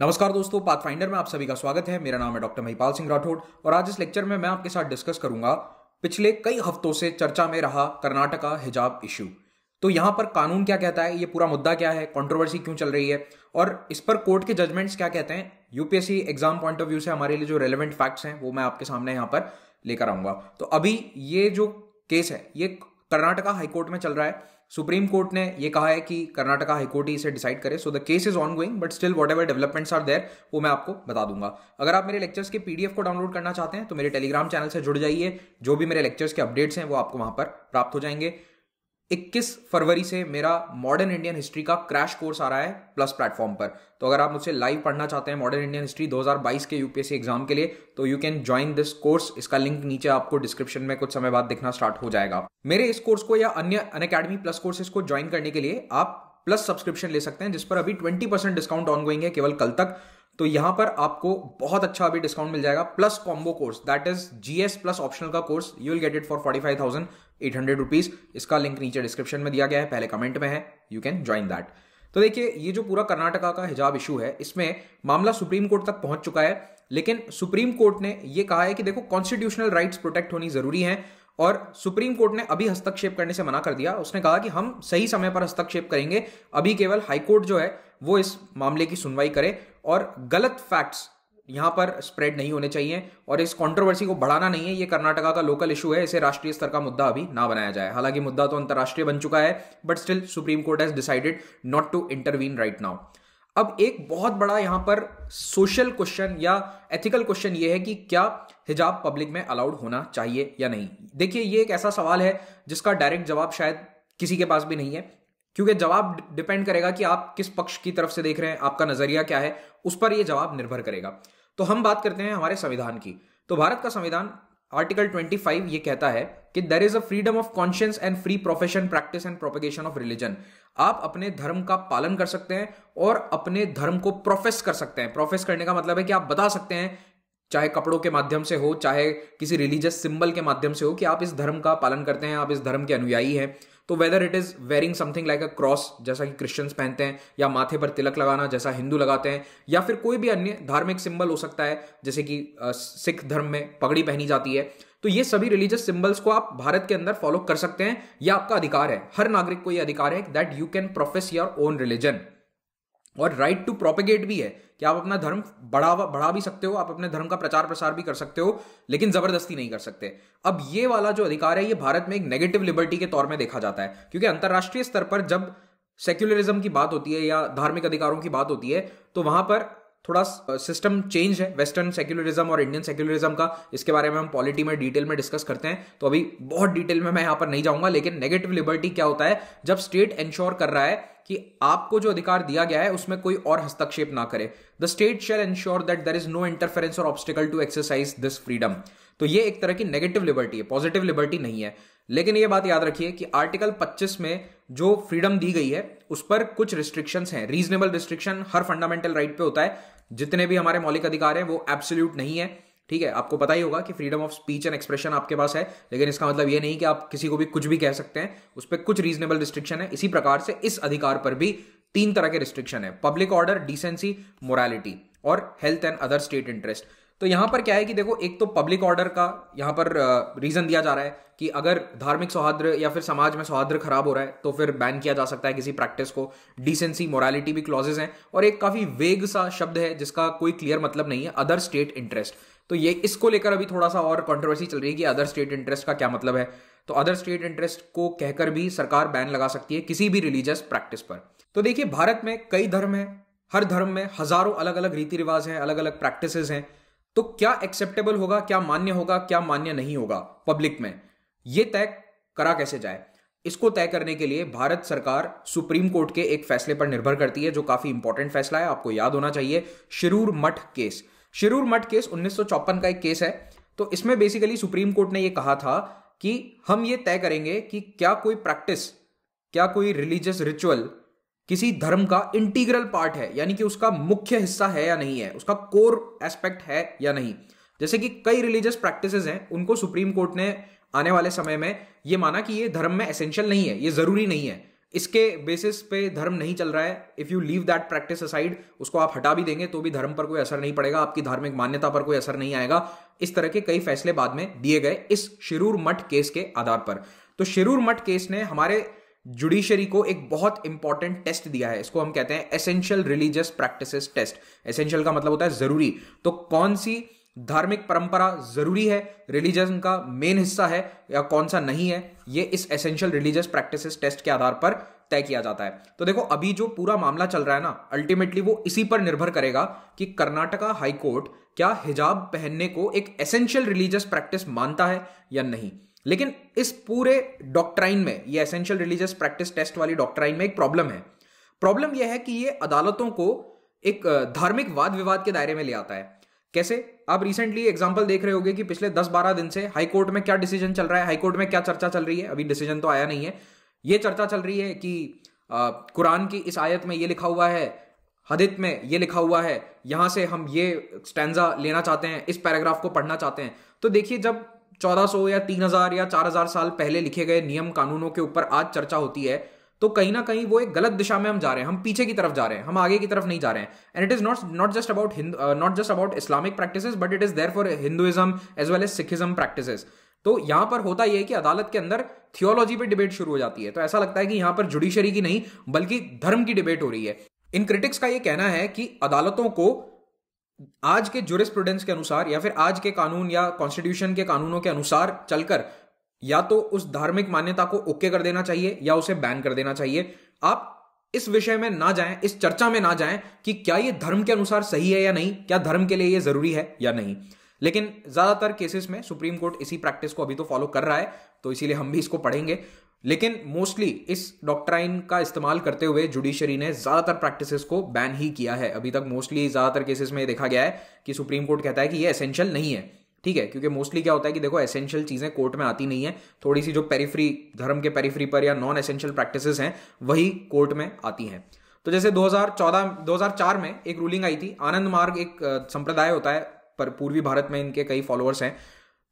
नमस्कार दोस्तों पाथफाइंडर में आप सभी का स्वागत है मेरा नाम है डॉक्टर महिपाल सिंह राठौड़ और आज इस लेक्चर में मैं आपके साथ डिस्कस करूंगा पिछले कई हफ्तों से चर्चा में रहा कर्नाटका हिजाब इशू तो यहाँ पर कानून क्या कहता है ये पूरा मुद्दा क्या है कंट्रोवर्सी क्यों चल रही है और इस पर कोर्ट के जजमेंट्स क्या कहते हैं UPSC exam point of view से हमारे लिए जो रेलिवेंट फैक्ट्स हैं वो मैं आपके सामने यहाँ पर लेकर आऊंगा तो अभी ये जो केस है ये कर्नाटका हाईकोर्ट में चल रहा है सुप्रीम कोर्ट ने यह कहा है कि कर्नाटका हाईकोर्ट ही इसे डिसाइड करे so the case is ongoing but still whatever developments are there वो मैं आपको बता दूंगा अगर आप मेरे लेक्चर्स के पीडीएफ को डाउनलोड करना चाहते हैं तो मेरे टेलीग्राम चैनल से जुड़ जाइए जो भी मेरे लेक्चर्स के अपडेट्स हैं वो आपको वहां पर प्राप्त हो जाएंगे 21 फरवरी से मेरा मॉडर्न इंडियन हिस्ट्री का क्रैश कोर्स आ रहा है प्लस प्लेटफॉर्म पर तो अगर आप मुझसे लाइव पढ़ना चाहते हैं मॉडर्न इंडियन हिस्ट्री 2022 के यूपीएससी एग्जाम के लिए तो you can join this course इसका लिंक नीचे आपको डिस्क्रिप्शन में कुछ समय बाद दिखना स्टार्ट हो जाएगा मेरे इस कोर्स को या अन्य अन अकेडमी प्लस कोर्सेज को ज्वाइन करने के लिए आप प्लस सब्सक्रिप्शन ले सकते हैं जिस पर अभी twenty percent discount on going है केवल कल तक तो यहां पर आपको बहुत अच्छा अभी डिस्काउंट मिल जाएगा plus combo course that is GS plus optional का course you will get it for forty five thousand eight hundred rupees इसका लिंक नीचे डिस्क्रिप्शन में दिया गया है पहले कमेंट में है यू कैन ज्वाइन दैट तो देखिए ये जो पूरा कर्नाटका का हिजाब इशू है इसमें मामला सुप्रीम कोर्ट तक पहुंच चुका है लेकिन सुप्रीम कोर्ट ने ये कहा है कि देखो कॉन्स्टिट्यूशनल राइट्स प्रोटेक्ट होनी जरूरी है और सुप्रीम कोर्ट ने अभी हस्तक्षेप करने से मना कर दिया उसने कहा कि हम सही समय पर हस्तक्षेप करेंगे अभी केवल हाईकोर्ट जो है वो इस मामले की सुनवाई करे और गलत फैक्ट्स यहाँ पर स्प्रेड नहीं होने चाहिए और इस कंट्रोवर्सी को बढ़ाना नहीं है ये कर्नाटका का लोकल इशू है इसे राष्ट्रीय स्तर का मुद्दा अभी ना बनाया जाए हालांकि मुद्दा तो अंतर्राष्ट्रीय बन चुका है but still Supreme Court has decided not to intervene right now अब एक बहुत बड़ा यहाँ पर सोशल क्वेश्चन या एथिकल क्वेश्चन ये है कि क्या हिजाब पब्लिक में अलाउड होना चाहिए या नहीं देखिए ये एक ऐसा सवाल है जिसका डायरेक्ट जवाब शायद किसी के पास भी नहीं है क्योंकि जवाब डिपेंड करेगा कि आप किस पक्ष की तरफ से देख रहे हैं आपका नजरिया क्या है उस पर यह जवाब निर्भर करेगा तो हम बात करते हैं हमारे संविधान की तो भारत का संविधान आर्टिकल 25 ये कहता है कि there is a freedom of conscious and free profession practice and propagation of religion आप अपने धर्म का पालन कर सकते हैं और अपने धर्म को प्रोफेस कर सकते हैं प्रोफेस करने का मतलब है कि आप बता सकते हैं चाहे कपड़ों के माध्यम से हो चाहे किसी रिलीजियस सिंबल के माध्यम से हो कि आप इस धर्म का पालन करते हैं आप इस धर्म के अनुयायी हैं तो whether it is wearing something like a cross जैसा कि क्रिश्चियंस पहनते हैं या माथे पर तिलक लगाना जैसा हिंदू लगाते हैं या फिर कोई भी अन्य धार्मिक सिंबल हो सकता है जैसे कि सिख धर्म में पगड़ी पहनी जाती है तो ये सभी रिलीजियस सिंबल्स को आप भारत के अंदर फॉलो कर सकते हैं यह आपका अधिकार है हर नागरिक को यह अधिकार है that you can profess your own religion और राइट टू प्रोपेगेट भी है कि आप अपना धर्म बढ़ा बढ़ा भी सकते हो आप अपने धर्म का प्रचार प्रसार भी कर सकते हो लेकिन जबरदस्ती नहीं कर सकते अब ये वाला जो अधिकार है ये भारत में एक नेगेटिव लिबर्टी के तौर में देखा जाता है क्योंकि अंतर्राष्ट्रीय स्तर पर जब सेक्युलरिज्म की बात होती है या धार्मिक अधिकारों की बात होती है तो वहां पर थोड़ा सिस्टम चेंज है वेस्टर्न सेक्युलरिज्म और इंडियन सेक्युलरिज्म का इसके बारे में हम पॉलिटी में डिटेल में डिस्कस करते हैं तो अभी बहुत डिटेल में मैं यहां पर नहीं जाऊंगा लेकिन नेगेटिव लिबर्टी क्या होता है जब स्टेट इंश्योर कर रहा है कि आपको जो अधिकार दिया गया है उसमें कोई और हस्तक्षेप ना करे the state shall ensure that there is no interference और obstacle to exercise this freedom तो ये एक तरह की नेगेटिव लिबर्टी है पॉजिटिव लिबर्टी नहीं है लेकिन ये बात याद रखिए कि आर्टिकल 25 में जो फ्रीडम दी गई है उस पर कुछ रिस्ट्रिक्शंस हैं रीजनेबल रिस्ट्रिक्शन हर फंडामेंटल राइट right पे होता है जितने भी हमारे मौलिक अधिकार हैं वो एब्सोल्यूट नहीं है ठीक है आपको पता ही होगा कि freedom of speech and expression आपके पास है लेकिन इसका मतलब ये नहीं कि आप किसी को भी कुछ भी कह सकते हैं उस पर कुछ रीजनेबल रिस्ट्रिक्शन है इसी प्रकार से इस अधिकार पर भी तीन तरह के रिस्ट्रिक्शन है पब्लिक ऑर्डर डिसेंसी मोरालिटी और health and other state interest तो यहां पर क्या है कि देखो एक तो पब्लिक ऑर्डर का यहां पर रीज़न दिया जा रहा है कि अगर धार्मिक सौहार्द या फिर समाज में सौहार्द खराब हो रहा है तो फिर बैन किया जा सकता है किसी प्रैक्टिस को डिसेंसी मोरालिटी भी क्लॉजेज हैं और एक काफ़ी वेग सा शब्द है जिसका कोई क्लियर मतलब नहीं है अदर स्टेट इंटरेस्ट तो ये इसको लेकर अभी थोड़ा सा और कॉन्ट्रोवर्सी चल रही है कि अदर स्टेट इंटरेस्ट का क्या मतलब है तो अदर स्टेट इंटरेस्ट को कहकर भी सरकार बैन लगा सकती है किसी भी रिलीजियस प्रैक्टिस पर तो देखिए भारत में कई धर्म हैं हर धर्म में हजारों अलग अलग रीति रिवाज हैं अलग अलग प्रैक्टिसेस हैं तो क्या एक्सेप्टेबल होगा क्या मान्य होगा क्या मान्य नहीं होगा पब्लिक में यह तय करा कैसे जाए इसको तय करने के लिए भारत सरकार सुप्रीम कोर्ट के एक फैसले पर निर्भर करती है जो काफी इंपॉर्टेंट फैसला है आपको याद होना चाहिए शिरूर मठ केस शिरूर मठ केस उन्नीस का एक केस है तो इसमें बेसिकली सुप्रीम कोर्ट ने यह कहा था कि हम ये तय करेंगे कि क्या कोई प्रैक्टिस क्या कोई रिलीजियस रिचुअल किसी धर्म का इंटीग्रल पार्ट है यानी कि उसका मुख्य हिस्सा है या नहीं है उसका कोर एस्पेक्ट है या नहीं जैसे कि कई रिलीजियस प्रैक्टिसेस हैं उनको सुप्रीम कोर्ट ने आने वाले समय में ये माना कि ये धर्म में एसेंशियल नहीं है ये जरूरी नहीं है इसके बेसिस पे धर्म नहीं चल रहा है if you leave that practice aside उसको आप हटा भी देंगे तो भी धर्म पर कोई असर नहीं पड़ेगा आपकी धार्मिक मान्यता पर कोई असर नहीं आएगा इस तरह के कई फैसले बाद में दिए गए इस शिरूर मठ केस के आधार पर तो शिरूर मठ केस ने हमारे जुडिशरी को एक बहुत इंपॉर्टेंट टेस्ट दिया है इसको हम कहते हैं essential religious practices test essential का मतलब होता है जरूरी तो कौन सी धार्मिक परंपरा जरूरी है रिलीजन का मेन हिस्सा है या कौन सा नहीं है ये इस एसेंशियल रिलीजियस प्रैक्टिसेस टेस्ट के आधार पर तय किया जाता है तो देखो अभी जो पूरा मामला चल रहा है ना अल्टीमेटली वो इसी पर निर्भर करेगा कि कर्नाटका हाईकोर्ट क्या हिजाब पहनने को एक एसेंशियल रिलीजियस प्रैक्टिस मानता है या नहीं लेकिन इस पूरे डॉक्ट्राइन में ये एसेंशियल रिलीजियस प्रैक्टिस टेस्ट वाली डॉक्ट्राइन में एक प्रॉब्लम है प्रॉब्लम यह है कि ये अदालतों को एक धार्मिक वाद विवाद के दायरे में ले आता है कैसे आप रिसेंटली एग्जाम्पल देख रहे होंगे कि पिछले दस बारह दिन से हाई कोर्ट में क्या डिसीजन चल रहा है हाई कोर्ट में क्या चर्चा चल रही है अभी डिसीजन तो आया नहीं है ये चर्चा चल रही है कि आ, कुरान की इस आयत में ये लिखा हुआ है हदित में ये लिखा हुआ है यहां से हम ये स्टैंडा लेना चाहते हैं इस पैराग्राफ को पढ़ना चाहते हैं तो देखिए जब 1400 या 3000 या 4000 साल पहले लिखे गए नियम कानूनों के ऊपर आज चर्चा होती है तो कहीं ना कहीं वो एक गलत दिशा में हम जा रहे हैं हम पीछे की तरफ जा रहे हैं हम आगे की तरफ नहीं जा रहे हैं and it is not not just about not just about Islamic practice but it is there for Hinduism as well as Sikhism practice तो यहां पर होता यह है कि अदालत के अंदर थियोलॉजी पे डिबेट शुरू हो जाती है तो ऐसा लगता है कि यहां पर जुडिशरी की नहीं बल्कि धर्म की डिबेट हो रही है इन क्रिटिक्स का यह कहना है कि अदालतों को आज के जुरिस्प्रूडेंस के अनुसार या फिर आज के कानून या कॉन्स्टिट्यूशन के कानूनों के अनुसार चलकर या तो उस धार्मिक मान्यता को ओके कर देना चाहिए या उसे बैन कर देना चाहिए आप इस विषय में ना जाएं इस चर्चा में ना जाएं कि क्या ये धर्म के अनुसार सही है या नहीं क्या धर्म के लिए ये जरूरी है या नहीं लेकिन ज्यादातर केसेस में सुप्रीम कोर्ट इसी प्रैक्टिस को अभी तो फॉलो कर रहा है तो इसीलिए हम भी इसको पढ़ेंगे लेकिन मोस्टली इस डॉक्ट्राइन का इस्तेमाल करते हुए जुडिशरी ने ज़्यादातर प्रैक्टिसेस को बैन ही किया है अभी तक मोस्टली ज़्यादातर केसेस में देखा गया है कि सुप्रीम कोर्ट कहता है कि ये एसेंशियल नहीं है ठीक है क्योंकि मोस्टली क्या होता है कि देखो एसेंशियल चीज़ें कोर्ट में आती नहीं है थोड़ी सी जो पेरीफ्री धर्म के पेरीफ्री पर या नॉन एसेंशियल प्रैक्टिस हैं वही कोर्ट में आती हैं तो जैसे 2014 2004 में एक रूलिंग आई थी आनंद मार्ग एक संप्रदाय होता है पर पूर्वी भारत में इनके कई फॉलोअर्स हैं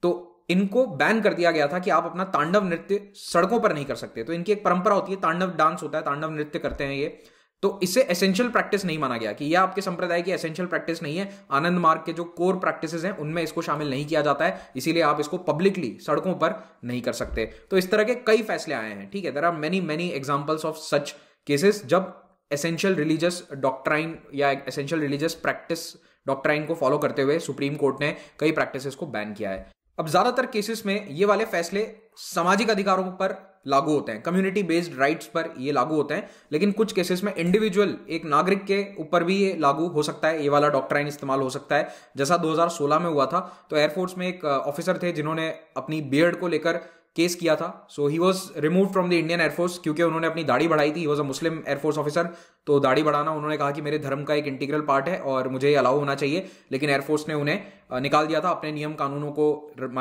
तो इनको बैन कर दिया गया था कि आप अपना तांडव नृत्य सड़कों पर नहीं कर सकते तो इनकी एक परंपरा होती है तांडव डांस होता है तांडव नृत्य करते हैं ये तो इसे एसेंशियल प्रैक्टिस नहीं माना गया कि यह आपके संप्रदाय की एसेंशियल प्रैक्टिस नहीं है आनंद मार्ग के जो कोर प्रैक्टिस हैं उनमें इसको शामिल नहीं किया जाता है इसीलिए आप इसको पब्लिकली सड़कों पर नहीं कर सकते तो इस तरह के कई फैसले आए हैं ठीक है there are many many examples of such cases जब एसेंशियल रिलीजियस डॉक्ट्राइन या एसेंशियल रिलीजियस प्रैक्टिस डॉक्ट्राइन को फॉलो करते हुए सुप्रीम कोर्ट ने कई प्रैक्टिस को बैन किया है अब ज्यादातर केसेस में ये वाले फैसले सामाजिक अधिकारों पर लागू होते हैं कम्युनिटी बेस्ड राइट्स पर ये लागू होते हैं लेकिन कुछ केसेस में इंडिविजुअल एक नागरिक के ऊपर भी ये लागू हो सकता है ये वाला डॉक्ट्राइन इस्तेमाल हो सकता है जैसा 2016 में हुआ था तो एयरफोर्स में एक ऑफिसर थे जिन्होंने अपनी बियर्ड को लेकर केस किया था so he was remove from the Indian Air Force क्योंकि उन्होंने अपनी दाढ़ी बढ़ाई थी was a Muslim Air Force officer तो दाढ़ी बढ़ाना उन्होंने कहा कि मेरे धर्म का एक इंटीग्रल पार्ट है और मुझे ये अलाउ होना चाहिए लेकिन एयरफोर्स ने उन्हें निकाल दिया था अपने नियम कानूनों को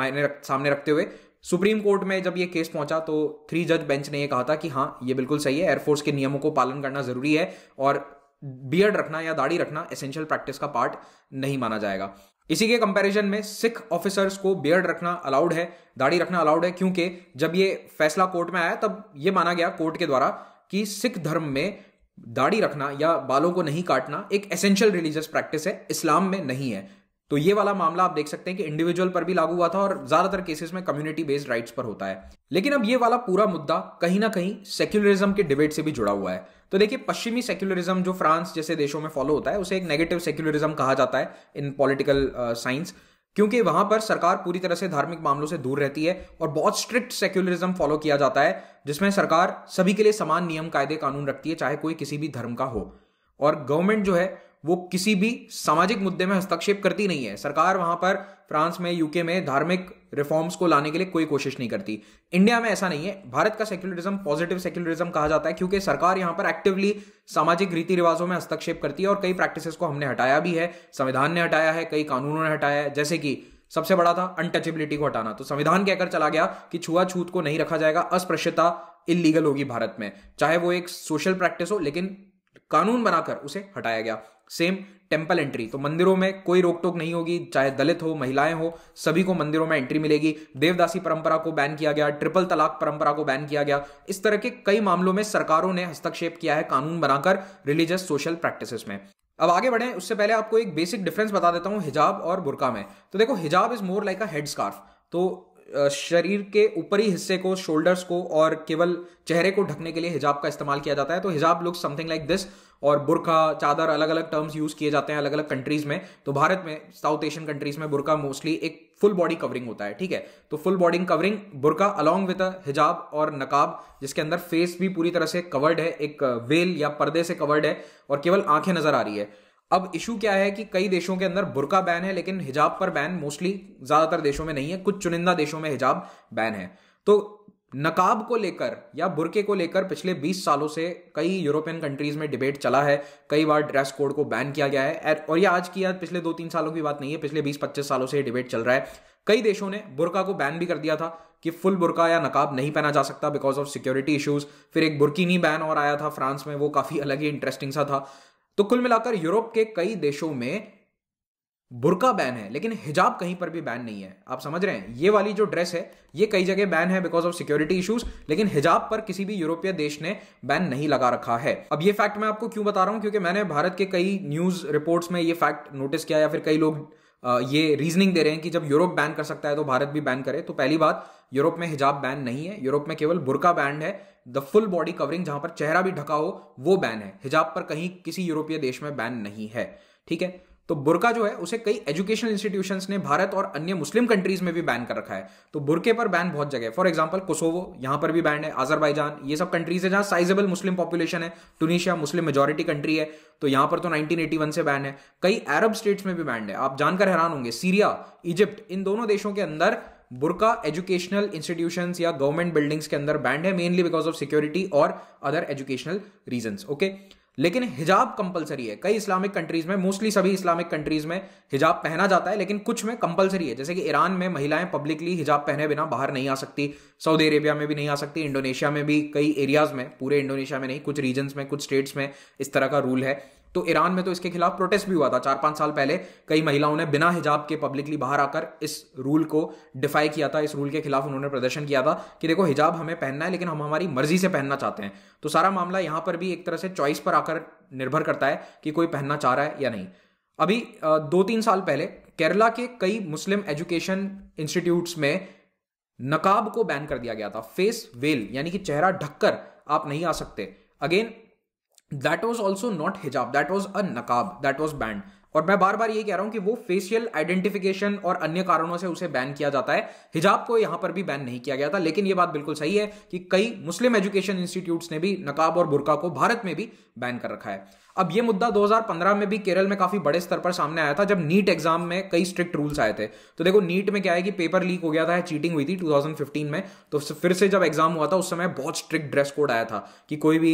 मायने रख, सामने रखते हुए सुप्रीम कोर्ट में जब ये केस पहुंचा तो थ्री जज बेंच ने यह कहा था कि हाँ ये बिल्कुल सही है एयरफोर्स के नियमों को पालन करना जरूरी है और बियर्ड रखना या दाढ़ी रखना एसेंशियल प्रैक्टिस का पार्ट नहीं माना जाएगा इसी के कंपैरिजन में सिख ऑफिसर्स को बियर्ड रखना अलाउड है दाढ़ी रखना अलाउड है क्योंकि जब ये फैसला कोर्ट में आया तब ये माना गया कोर्ट के द्वारा कि सिख धर्म में दाढ़ी रखना या बालों को नहीं काटना एक एसेंशियल रिलीजियस प्रैक्टिस है इस्लाम में नहीं है तो ये वाला मामला आप देख सकते हैं कि इंडिविजुअल पर भी लागू हुआ था और ज्यादातर केसेस में कम्युनिटी बेस्ड राइट्स पर होता है लेकिन अब ये वाला पूरा मुद्दा कहीं ना कहीं सेक्युलरिज्म के डिबेट से भी जुड़ा हुआ है तो देखिए पश्चिमी सेक्युलरिज्म जो फ्रांस जैसे देशों में फॉलो होता है उसे एक नेगेटिव सेक्युलरिज्म कहा जाता है इन पॉलिटिकल साइंस क्योंकि वहां पर सरकार पूरी तरह से धार्मिक मामलों से दूर रहती है और बहुत स्ट्रिक्ट सेक्युलरिज्म फॉलो किया जाता है जिसमें सरकार सभी के लिए समान नियम कायदे कानून रखती है चाहे कोई किसी भी धर्म का हो और गवर्नमेंट जो है वो किसी भी सामाजिक मुद्दे में हस्तक्षेप करती नहीं है सरकार वहां पर फ्रांस में यूके में धार्मिक रिफॉर्म्स को लाने के लिए कोई कोशिश नहीं करती इंडिया में ऐसा नहीं है भारत का सेक्युलरिज्म पॉजिटिव सेक्युलरिज्म कहा जाता है क्योंकि सरकार यहां पर एक्टिवली सामाजिक रीति रिवाजों में हस्तक्षेप करती है और कई प्रैक्टिसेस को हमने हटाया भी है संविधान ने हटाया है कई कानूनों ने हटाया है जैसे कि सबसे बड़ा था अनटचेबिलिटी को हटाना तो संविधान कहकर चला गया कि छुआछूत को नहीं रखा जाएगा अस्पृश्यता इलीगल होगी भारत में चाहे वो एक सोशल प्रैक्टिस हो लेकिन कानून बनाकर उसे हटाया गया सेम टेम्पल एंट्री तो मंदिरों में कोई रोक टोक नहीं होगी चाहे दलित हो महिलाएं हो सभी को मंदिरों में एंट्री मिलेगी देवदासी परंपरा को बैन किया गया ट्रिपल तलाक परंपरा को बैन किया गया इस तरह के कई मामलों में सरकारों ने हस्तक्षेप किया है कानून बनाकर रिलीजियस सोशल प्रैक्टिस में अब आगे बढ़े उससे पहले आपको एक बेसिक डिफरेंस बता देता हूँ हिजाब और बुरका में तो देखो hijab is more like a head scarf तो शरीर के ऊपरी हिस्से को शोल्डर्स को और केवल चेहरे को ढकने के लिए हिजाब का इस्तेमाल किया जाता है तो हिजाब लुक समथिंग लाइक दिस और बुरखा चादर अलग अलग टर्म्स यूज किए जाते हैं अलग अलग कंट्रीज में तो भारत में साउथ एशियन कंट्रीज में बुरका मोस्टली एक फुल बॉडी कवरिंग होता है ठीक है तो फुल बॉडी कवरिंग बुरका अलॉन्ग विद हिजाब और नकाब जिसके अंदर फेस भी पूरी तरह से कवर्ड है एक वेल या पर्दे से कवर्ड है और केवल आंखें नजर आ रही है अब इशू क्या है कि कई देशों के अंदर बुरका बैन है लेकिन हिजाब पर बैन मोस्टली ज्यादातर देशों में नहीं है कुछ चुनिंदा देशों में हिजाब बैन है तो नकाब को लेकर या बुरके को लेकर पिछले 20 सालों से कई यूरोपियन कंट्रीज में डिबेट चला है कई बार ड्रेस कोड को बैन किया गया है और ये आज की याद पिछले दो तीन सालों की बात नहीं है पिछले 20-25 सालों से डिबेट चल रहा है कई देशों ने बुरका को बैन भी कर दिया था कि फुल बुरका या नकाब नहीं पहना जा सकता बिकॉज ऑफ सिक्योरिटी इशूज फिर एक बुरकीनी बैन और आया था फ्रांस में वो काफी अलग ही इंटरेस्टिंग सा था तो कुल मिलाकर यूरोप के कई देशों में बुरका बैन है लेकिन हिजाब कहीं पर भी बैन नहीं है आप समझ रहे हैं ये वाली जो ड्रेस है ये कई जगह बैन है बिकॉज ऑफ सिक्योरिटी इश्यूज लेकिन हिजाब पर किसी भी यूरोपीय देश ने बैन नहीं लगा रखा है अब ये फैक्ट मैं आपको क्यों बता रहा हूं क्योंकि मैंने भारत के कई न्यूज रिपोर्ट्स में ये फैक्ट नोटिस किया या फिर कई लोग ये रीजनिंग दे रहे हैं कि जब यूरोप बैन कर सकता है तो भारत भी बैन करे तो पहली बात यूरोप में हिजाब बैन नहीं है यूरोप में केवल बुरका बैंड है द फुल बॉडी कवरिंग जहां पर चेहरा भी ढका हो वो बैन है हिजाब पर कहीं किसी यूरोपीय देश में बैन नहीं है ठीक है तो बुरका जो है उसे कई एजुकेशनल इंस्टीट्यूशंस ने भारत और अन्य मुस्लिम कंट्रीज में भी बैन कर रखा है तो बुरके पर बैन बहुत जगह है फॉर एग्जाम्पल कोसोवो यहां पर भी बैन है आजरबाइजान ये सब कंट्रीज है जहां साइजेबल मुस्लिम पॉपुलेशन है टूनिशिया मुस्लिम मेजोरिटी कंट्री है तो यहां पर तो 1981 से बैन है कई अरब स्टेट्स में भी बैन है आप जानकर हैरान होंगे सीरिया इजिप्ट इन दोनों देशों के अंदर बुरका एजुकेशनल इंस्टीट्यूशन या गवर्नमेंट बिल्डिंग्स के अंदर बैंड है मेनली बिकॉज ऑफ सिक्योरिटी और अदर एजुकेशनल रीजन ओके लेकिन हिजाब कंपलसरी है कई इस्लामिक कंट्रीज में मोस्टली सभी इस्लामिक कंट्रीज में हिजाब पहना जाता है लेकिन कुछ में कंपलसरी है जैसे कि ईरान में महिलाएं पब्लिकली हिजाब पहने बिना बाहर नहीं आ सकती सऊदी अरेबिया में भी नहीं आ सकती इंडोनेशिया में भी कई एरियाज में पूरे इंडोनेशिया में नहीं कुछ रीजन्स में कुछ स्टेट्स में इस तरह का रूल है तो ईरान में तो इसके खिलाफ प्रोटेस्ट भी हुआ था चार पांच साल पहले कई महिलाओं ने बिना हिजाब के पब्लिकली बाहर आकर इस रूल को डिफाई किया था इस रूल के खिलाफ उन्होंने प्रदर्शन किया था कि देखो हिजाब हमें पहनना है लेकिन हम हमारी मर्जी से पहनना चाहते हैं तो सारा मामला यहां पर भी एक तरह से चॉइस पर आकर निर्भर करता है कि कोई पहनना चाह रहा है या नहीं अभी दो तीन साल पहले केरला के कई मुस्लिम एजुकेशन इंस्टीट्यूट्स में नकाब को बैन कर दिया गया था फेस वेल यानी कि चेहरा ढककर आप नहीं आ सकते again that was also not hijab that was a nakab. that was banned और मैं बार बार ये कह रहा हूं कि वो फेशियल आइडेंटिफिकेशन और अन्य कारणों से उसे बैन किया जाता है हिजाब को यहां पर भी बैन नहीं किया गया था लेकिन यह बात बिल्कुल सही है कि कई मुस्लिम एजुकेशन इंस्टीट्यूट ने भी नकाब और बुरका को भारत में भी बैन कर रखा है अब यह मुद्दा 2015 में भी केरल में काफी बड़े स्तर पर सामने आया था जब नीट एग्जाम में कई स्ट्रिक्ट रूल्स आए थे तो देखो नीट में क्या है कि पेपर लीक हो गया था चीटिंग हुई थी 2015 में तो फिर से जब एग्जाम हुआ था उस समय बहुत स्ट्रिक्ट ड्रेस कोड आया था कि कोई भी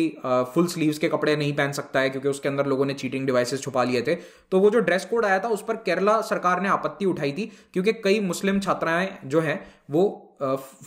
फुल स्लीव्स के कपड़े नहीं पहन सकता है क्योंकि उसके अंदर लोगों ने चीटिंग डिवाइसेस छुपा लिए थे तो वो जो ड्रेस कोड आया था उस पर केरला सरकार ने आपत्ति उठाई थी क्योंकि कई मुस्लिम छात्राएं जो हैं वो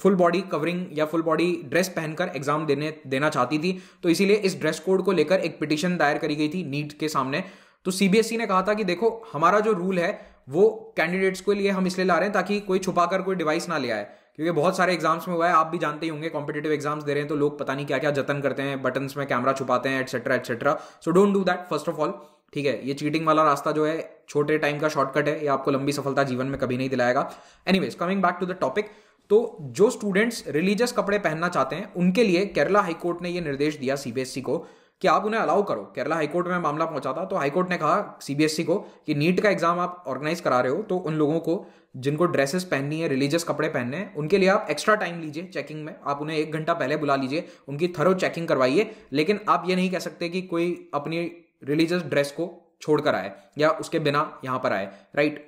फुल बॉडी कवरिंग या फुल बॉडी ड्रेस पहनकर एग्जाम देने देना चाहती थी तो इसीलिए इस ड्रेस कोड को लेकर एक पिटिशन दायर करी गई थी नीट के सामने तो सीबीएसई e ने कहा था कि देखो हमारा जो रूल है वो कैंडिडेट्स के लिए हम इसलिए ला रहे हैं ताकि कोई छुपा कोई डिवाइस ना ले आए क्योंकि बहुत सारे एग्जाम्स में हुआ है आप भी जानते ही होंगे कॉम्पिटेटिव एग्जाम्स दे रहे हैं तो लोग पता नहीं क्या क्या जतन करते हैं बटन्स में कैमरा छुपाते हैं etcetera etcetera so don't do that first of all ठीक है ये चीटिंग वाला रास्ता जो है छोटे टाइम का शॉर्टकट है ये आपको लंबी सफलता जीवन में कभी नहीं दिलाएगा anyways coming back to the topic तो जो स्टूडेंट्स रिलीजियस कपड़े पहनना चाहते हैं उनके लिए केरला हाईकोर्ट ने यह निर्देश दिया सीबीएसई e को कि आप उन्हें अलाउ करो केरला हाईकोर्ट में मामला पहुंचा था तो हाईकोर्ट ने कहा सीबीएसई e को कि नीट का एग्जाम आप ऑर्गेनाइज करा रहे हो तो उन लोगों को जिनको ड्रेसेस पहननी है रिलीजियस कपड़े पहनने हैं उनके लिए आप एक्स्ट्रा टाइम लीजिए चेकिंग में आप उन्हें एक घंटा पहले बुला लीजिए उनकी थरो चेकिंग करवाइए लेकिन आप ये नहीं कह सकते कि कोई अपनी रिलीजियस ड्रेस को छोड़कर आए या उसके बिना यहां पर आए राइट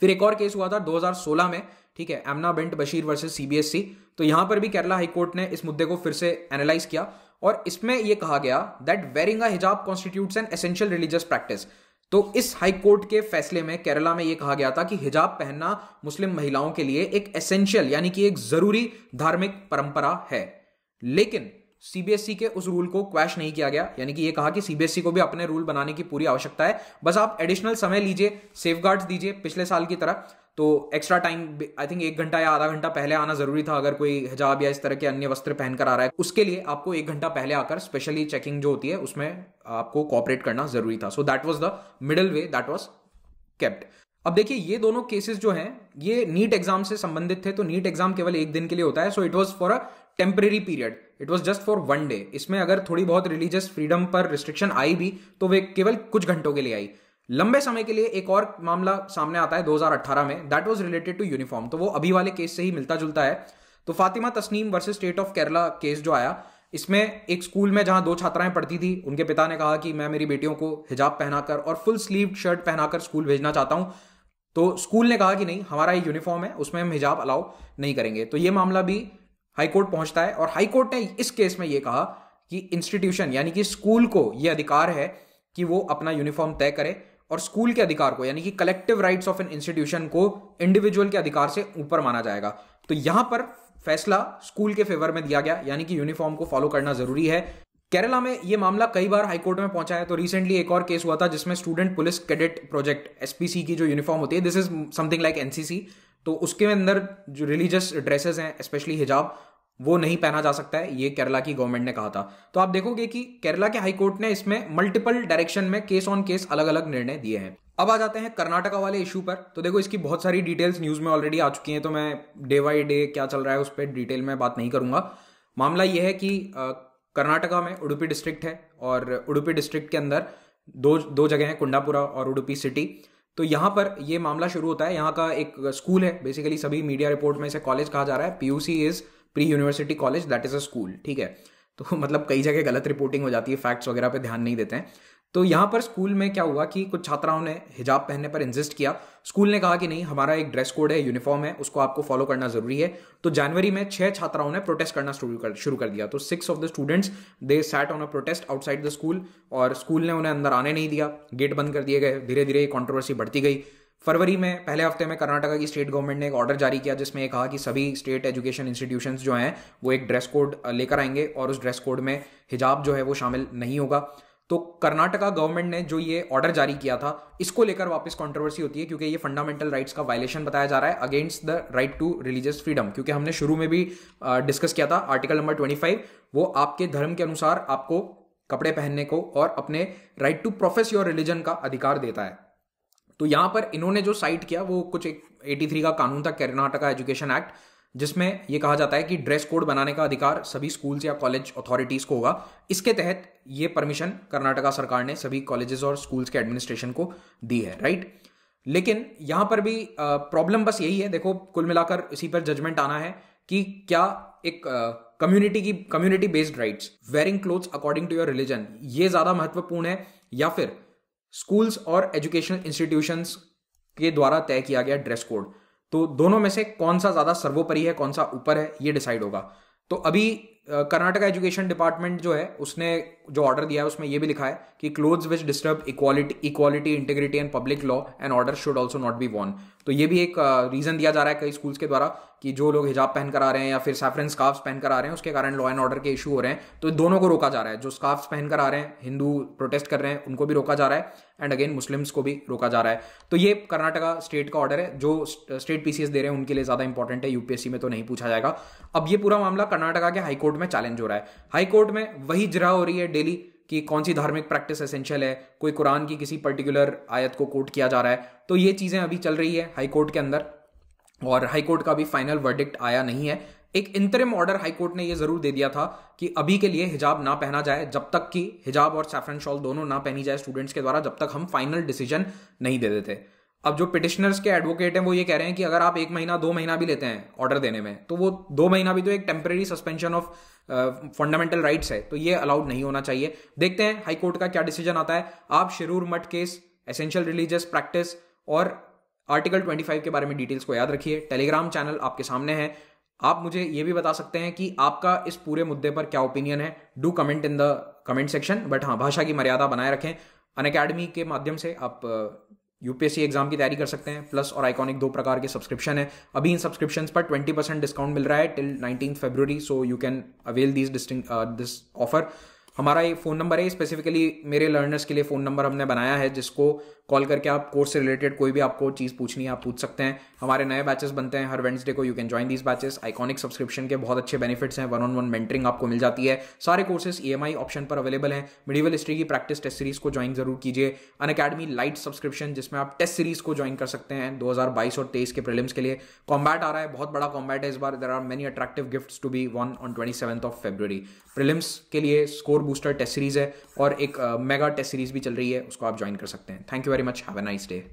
फिर एक और केस हुआ था 2016 में ठीक है एमना बेंट बशीर वर्सेस सीबीएसई तो यहां पर भी केरला हाईकोर्ट ने इस मुद्दे को फिर से एनालाइज किया और इसमें यह कहा गया that wearing a hijab constitutes an essential religious practice तो इस हाई कोर्ट के फैसले में केरला में यह कहा गया था कि हिजाब पहनना मुस्लिम महिलाओं के लिए एक एसेंशियल यानी कि एक जरूरी धार्मिक परंपरा है लेकिन सीबीएसई e के उस रूल को क्वैश नहीं किया गया यानी कि ये कहा कि सीबीएसई e को भी अपने रूल बनाने की पूरी आवश्यकता है बस आप एडिशनल समय लीजिए सेफ दीजिए पिछले साल की तरह तो एक्स्ट्रा टाइम आई थिंक एक घंटा या आधा घंटा पहले आना जरूरी था अगर कोई हिजाब या इस तरह के अन्य वस्त्र पहनकर आ रहा है उसके लिए आपको एक घंटा पहले आकर स्पेशली चेकिंग जो होती है उसमें आपको कॉपरेट करना जरूरी था so that was the middle way that was kept अब देखिए ये दोनों केसेस जो हैं ये नीट एग्जाम से संबंधित थे तो नीट एग्जाम केवल एक दिन के लिए होता है so it was for a temporary period it was just for one day इसमें अगर थोड़ी बहुत रिलीजियस फ्रीडम पर रिस्ट्रिक्शन आई भी तो वे केवल कुछ घंटों के लिए आई लंबे समय के लिए एक और मामला सामने आता है 2018 में that was related to uniform तो वो अभी वाले केस से ही मिलता जुलता है तो Fatima Tasneem versus state of Kerala case जो आया इसमें एक स्कूल में जहां दो छात्राएं पढ़ती थी उनके पिता ने कहा कि मैं मेरी बेटियों को हिजाब पहनाकर और फुल स्लीव शर्ट पहनाकर स्कूल भेजना चाहता हूं तो स्कूल ने कहा कि नहीं हमारा ये यूनिफॉर्म है उसमें हम हिजाब अलाउ नहीं करेंगे तो ये मामला भी हाईकोर्ट पहुंचता है और हाईकोर्ट ने इस केस में यह कहा कि इंस्टीट्यूशन यानी कि स्कूल को यह अधिकार है कि वो अपना यूनिफॉर्म तय करे और स्कूल के अधिकार को यानी कि collective rights of an institution को इंडिविजुअल के अधिकार से ऊपर माना जाएगा तो यहां पर फैसला स्कूल के फेवर में दिया गया यानी कि यूनिफॉर्म को फॉलो करना जरूरी है केरला में यह मामला कई बार हाईकोर्ट में पहुंचा है तो रिसेंटली एक और केस हुआ था जिसमें student police cadet project SPC की जो यूनिफॉर्म होती है this is something like NCC तो उसके अंदर जो रिलीजियस ड्रेसेस हैं स्पेशली हिजाब वो नहीं पहना जा सकता है ये केरला की गवर्नमेंट ने कहा था तो आप देखोगे कि केरला के हाई कोर्ट ने इसमें मल्टीपल डायरेक्शन में केस ऑन केस अलग अलग निर्णय दिए हैं अब आ जाते हैं कर्नाटका वाले इशू पर तो देखो इसकी बहुत सारी डिटेल्स न्यूज में ऑलरेडी आ चुकी हैं तो मैं डे बाई डे क्या चल रहा है उस पर डिटेल में बात नहीं करूंगा मामला यह है कि कर्नाटका में उडुपी डिस्ट्रिक्ट है और उडुपी डिस्ट्रिक्ट के अंदर दो दो जगह हैं कुंडापुरा और उडुपी सिटी तो यहाँ पर ये मामला शुरू होता है यहाँ का एक स्कूल है बेसिकली सभी मीडिया रिपोर्ट में इसे कॉलेज कहा जा रहा है PUC is pre university college that is a school ठीक है तो मतलब कई जगह गलत रिपोर्टिंग हो जाती है फैक्ट्स वगैरह पे ध्यान नहीं देते हैं तो यहाँ पर स्कूल में क्या हुआ कि कुछ छात्राओं ने हिजाब पहनने पर इंजिस्ट किया स्कूल ने कहा कि नहीं हमारा एक ड्रेस कोड है यूनिफॉर्म है उसको आपको फॉलो करना जरूरी है तो जनवरी में छह छात्राओं ने प्रोटेस्ट करना शुरू कर शुरू कर दिया तो six of the students they sat on a protest outside the school और स्कूल ने उन्हें अंदर आने नहीं दिया गेट बंद कर दिए गए धीरे धीरे कॉन्ट्रोवर्सी बढ़ती गई फरवरी में पहले हफ्ते में कर्नाटका की स्टेट गवर्नमेंट ने एक ऑर्डर जारी किया जिसमें ये कहा कि सभी स्टेट एजुकेशन इंस्टीट्यूशंस जो हैं वो एक ड्रेस कोड लेकर आएंगे और उस ड्रेस कोड में हिजाब जो है वो शामिल नहीं होगा तो कर्नाटका गवर्नमेंट ने जो ये ऑर्डर जारी किया था इसको लेकर वापस कंट्रोवर्सी होती है क्योंकि ये फंडामेंटल राइट्स का वायलेशन बताया जा रहा है against the right to religious freedom क्योंकि हमने शुरू में भी डिस्कस किया था आर्टिकल नंबर ट्वेंटी फाइव वो आपके धर्म के अनुसार आपको कपड़े पहनने को और अपने right to profess your religion का अधिकार देता है तो यहां पर इन्होंने जो साइट किया वो कुछ एक 83 का कानून था कर्नाटका एजुकेशन एक्ट जिसमें यह कहा जाता है कि ड्रेस कोड बनाने का अधिकार सभी स्कूल्स या कॉलेज अथॉरिटीज़ को होगा इसके तहत ये परमिशन कर्नाटका सरकार ने सभी कॉलेजेस और स्कूल्स के एडमिनिस्ट्रेशन को दी है राइट लेकिन यहाँ पर भी प्रॉब्लम बस यही है देखो कुल मिलाकर इसी पर जजमेंट आना है कि क्या एक कम्युनिटी की community based rights wearing clothes according to your religion ये ज़्यादा महत्वपूर्ण है या फिर स्कूल्स और एजुकेशनल इंस्टीट्यूशंस के द्वारा तय किया गया ड्रेस कोड तो दोनों में से कौन सा ज़्यादा सर्वोपरि है कौन सा ऊपर है ये डिसाइड होगा तो अभी कर्नाटका एजुकेशन डिपार्टमेंट जो है उसने जो ऑर्डर दिया है उसमें यह भी लिखा है कि clothes which disturb equality equality integrity and public law and order should also not be worn तो ये भी एक रीजन दिया जा रहा है कई स्कूल्स के द्वारा कि जो लोग हिजाब पहन कर आ रहे हैं या फिर सैफरन स्काफ्स पहन कर आ रहे हैं उसके कारण लॉ एंड ऑर्डर के इशू हो रहे हैं तो दोनों को रोका जा रहा है जो स्काफ्स पहन कर आ रहे हैं हिंदू प्रोटेस्ट कर रहे हैं उनको भी रोका जा रहा है एंड अगेन मुस्लिम्स को भी रोका जा रहा है तो ये कर्नाटका स्टेट का ऑर्डर है जो स्टेट पीसीएस दे रहे हैं उनके लिए ज्यादा इंपॉर्टेंट है यूपीएससी में तो नहीं पूछा जाएगा अब ये पूरा मामला कर्नाटका के हाईकोर्ट कोर्ट में चैलेंज हो रहा है हाई कोर्ट में वही जरा हो रही है डेली कि कौन सी धार्मिक प्रैक्टिस एसेंशियल है कोई कुरान की किसी पर्टिकुलर आयत को कोट किया जा रहा है तो ये चीज़ें अभी चल रही है हाई कोर्ट के अंदर और हाई कोर्ट का भी फाइनल वर्डिक्ट आया नहीं है एक इंतरिम ऑर्डर हाई कोर्ट ने यह जरूर दे दिया था कि अभी के लिए हिजाब ना पहना जाए जब तक कि हिजाब और सैफरन शॉल दोनों ना पहनी जाए स्टूडेंट्स के द्वारा जब तक हम फाइनल डिसीजन नहीं दे देते अब जो पिटिशनर्स के एडवोकेट हैं वो ये कह रहे हैं कि अगर आप एक महीना दो महीना भी लेते हैं ऑर्डर देने में तो वो दो महीना भी तो एक temporary suspension of fundamental rights है तो ये अलाउड नहीं होना चाहिए देखते हैं हाई कोर्ट का क्या डिसीजन आता है आप Shirur Math case essential religious practice और आर्टिकल 25 के बारे में डिटेल्स को याद रखिए टेलीग्राम चैनल आपके सामने है आप मुझे ये भी बता सकते हैं कि आपका इस पूरे मुद्दे पर क्या ओपिनियन है do comment in the comment section but हाँ भाषा की मर्यादा बनाए रखें अन के माध्यम से आप uh, यूपीएससी एग्जाम की तैयारी कर सकते हैं प्लस और आइकॉनिक दो प्रकार के सब्सक्रिप्शन है अभी इन सब्सक्रिप्शन पर ट्वेंटी परसेंट डिस्काउंट मिल रहा है till nineteen February so you can avail this डिस्टिंग दिस ऑफर हमारा ये फ़ोन नंबर है स्पेसिफिकली मेरे लर्नर्स के लिए फ़ोन नंबर हमने बनाया है जिसको कॉल करके आप कोर्स से रिलेटेड कोई भी आपको चीज़ पूछनी है आप पूछ सकते हैं हमारे नए बैचेस बनते हैं हर वेंसडे को you can join these batches iconic subscription के बहुत अच्छे बेनिफिट्स हैं वन ऑन वन मेंटरिंग आपको मिल जाती है सारे कोर्सेस ई ऑप्शन पर अवेलेबल है मिडिवल हिस्ट्री की प्रैक्टिस टेस्ट सीरीज को ज्वाइन जरूर कीजिए अन अकेडमी लाइट सब्सक्रिप्शन जिसमें आप टेस्ट सीरीज को ज्वाइन कर सकते हैं दो और तेईस के प्रीलिम्स के लिए कॉम्बैट आ रहा है बहुत बड़ा कॉम्बैट है इस बार there are many attractive gift to be won on twenty of February prelims के लिए स्कोर बूस्टर टेस्ट सीरीज है और एक मेगा टेस्ट सीरीज भी चल रही है उसको आप ज्वाइन कर सकते हैं thank you very much. Have a nice day.